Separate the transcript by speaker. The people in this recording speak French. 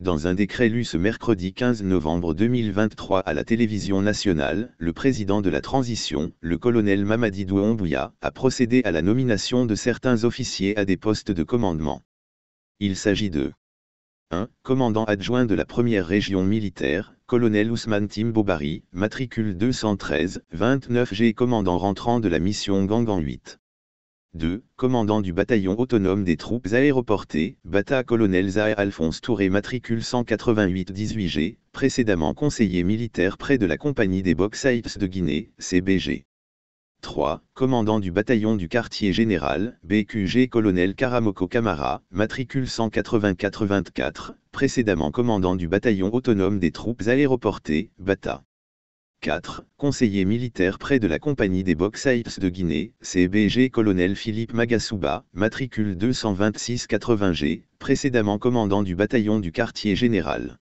Speaker 1: Dans un décret lu ce mercredi 15 novembre 2023 à la télévision nationale, le président de la transition, le colonel Mamadi Douombouya, a procédé à la nomination de certains officiers à des postes de commandement. Il s'agit de 1. Commandant adjoint de la première région militaire, colonel Ousmane Timboubari, matricule 213-29G commandant rentrant de la mission Gangan 8. 2, commandant du bataillon autonome des troupes aéroportées, Bata colonel Zahar Alphonse Touré matricule 188-18G, précédemment conseiller militaire près de la compagnie des Box de Guinée, CBG. 3, commandant du bataillon du quartier général, BQG colonel Karamoko Kamara, matricule 184-24, précédemment commandant du bataillon autonome des troupes aéroportées, Bata. 4. Conseiller militaire près de la Compagnie des box Apes de Guinée, CBG Colonel Philippe Magasuba, matricule 226-80G, précédemment commandant du bataillon du quartier
Speaker 2: général.